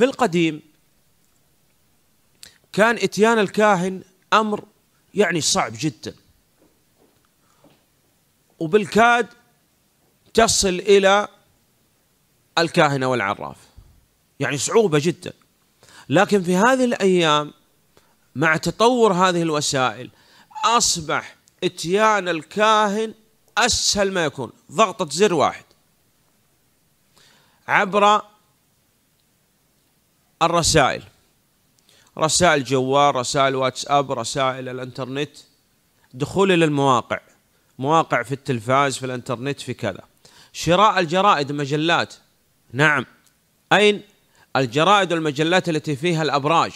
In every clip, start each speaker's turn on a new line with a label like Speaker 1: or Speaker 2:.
Speaker 1: في القديم كان اتيان الكاهن امر يعني صعب جدا وبالكاد تصل الى الكاهن والعراف يعني صعوبه جدا لكن في هذه الايام مع تطور هذه الوسائل اصبح اتيان الكاهن اسهل ما يكون ضغطه زر واحد عبر الرسائل رسائل جوال رسائل واتساب رسائل الانترنت دخول الى المواقع مواقع في التلفاز في الانترنت في كذا شراء الجرائد مجلات نعم اين الجرائد والمجلات التي فيها الابراج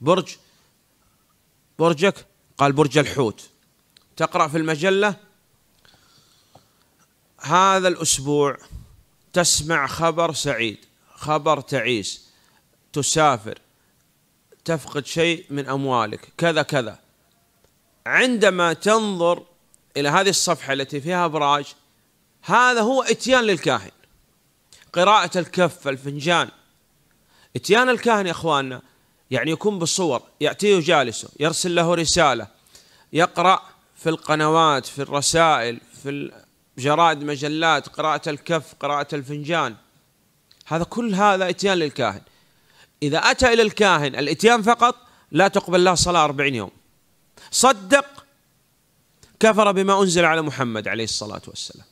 Speaker 1: برج برجك قال برج الحوت تقرا في المجله هذا الاسبوع تسمع خبر سعيد خبر تعيس تسافر تفقد شيء من اموالك كذا كذا عندما تنظر الى هذه الصفحه التي فيها ابراج هذا هو اتيان للكاهن قراءة الكف الفنجان اتيان الكاهن يا اخواننا يعني يكون بالصور يأتيه جالسه يرسل له رسالة يقرأ في القنوات في الرسائل في الجرائد مجلات قراءة الكف قراءة الفنجان هذا كل هذا اتيان للكاهن إذا أتى إلى الكاهن الإتيان فقط لا تقبل له صلاة أربعين يوم صدق كفر بما أنزل على محمد عليه الصلاة والسلام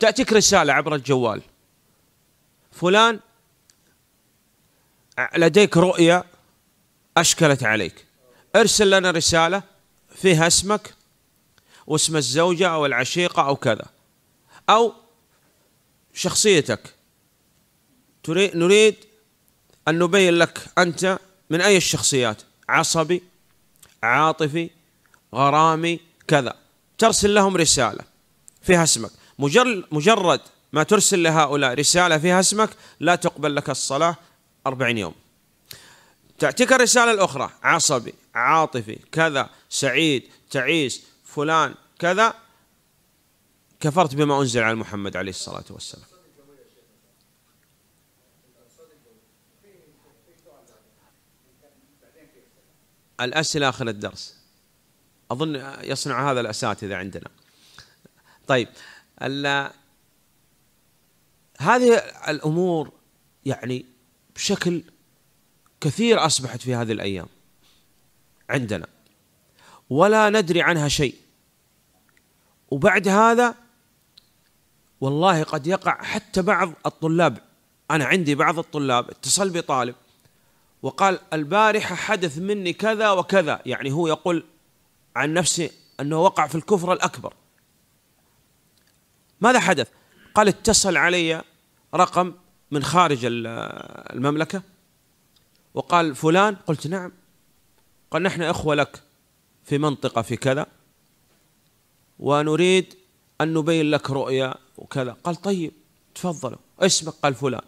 Speaker 1: تأتيك رسالة عبر الجوال فلان لديك رؤية أشكلت عليك ارسل لنا رسالة فيها اسمك واسم الزوجة أو العشيقة أو كذا أو شخصيتك نريد أن نبين لك أنت من أي الشخصيات عصبي عاطفي غرامي كذا ترسل لهم رسالة فيها اسمك مجرد ما ترسل لهؤلاء رسالة فيها اسمك لا تقبل لك الصلاة أربعين يوم تأتيك الرسالة الأخرى عصبي عاطفي كذا سعيد تعيس فلان كذا كفرت بما أنزل على محمد عليه الصلاة والسلام الأسئلة آخر الدرس أظن يصنع هذا الأساتذة عندنا طيب هذه الأمور يعني بشكل كثير أصبحت في هذه الأيام عندنا ولا ندري عنها شيء وبعد هذا والله قد يقع حتى بعض الطلاب أنا عندي بعض الطلاب اتصل بطالب وقال البارحة حدث مني كذا وكذا يعني هو يقول عن نفسه أنه وقع في الكفر الأكبر ماذا حدث؟ قال اتصل علي رقم من خارج المملكة وقال فلان قلت نعم قال نحن إخوة لك في منطقة في كذا ونريد أن نبين لك رؤيا وكذا قال طيب تفضلوا اسمك قال فلان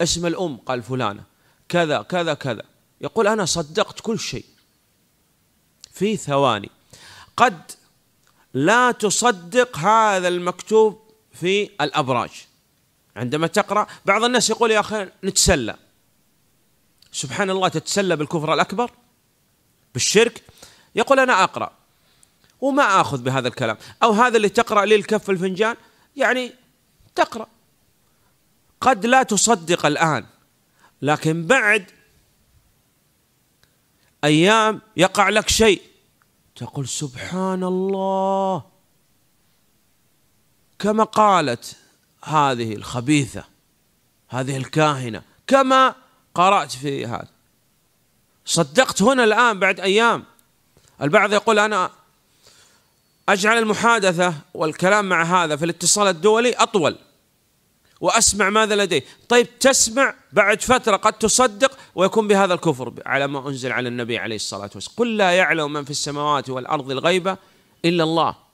Speaker 1: اسم الأم قال فلانة كذا كذا كذا يقول أنا صدقت كل شيء في ثواني قد لا تصدق هذا المكتوب في الأبراج عندما تقرأ بعض الناس يقول يا أخي نتسلى سبحان الله تتسلى بالكفر الأكبر بالشرك يقول أنا أقرأ وما آخذ بهذا الكلام أو هذا اللي تقرأ لي الكف الفنجان يعني تقرأ قد لا تصدق الآن لكن بعد أيام يقع لك شيء تقول سبحان الله كما قالت هذه الخبيثة هذه الكاهنة كما قرأت في هذا صدقت هنا الآن بعد أيام البعض يقول أنا أجعل المحادثة والكلام مع هذا في الاتصال الدولي أطول وأسمع ماذا لديه طيب تسمع بعد فترة قد تصدق ويكون بهذا الكفر على ما أنزل على النبي عليه الصلاة والسلام قل لا يعلم من في السماوات والأرض الغيبة إلا الله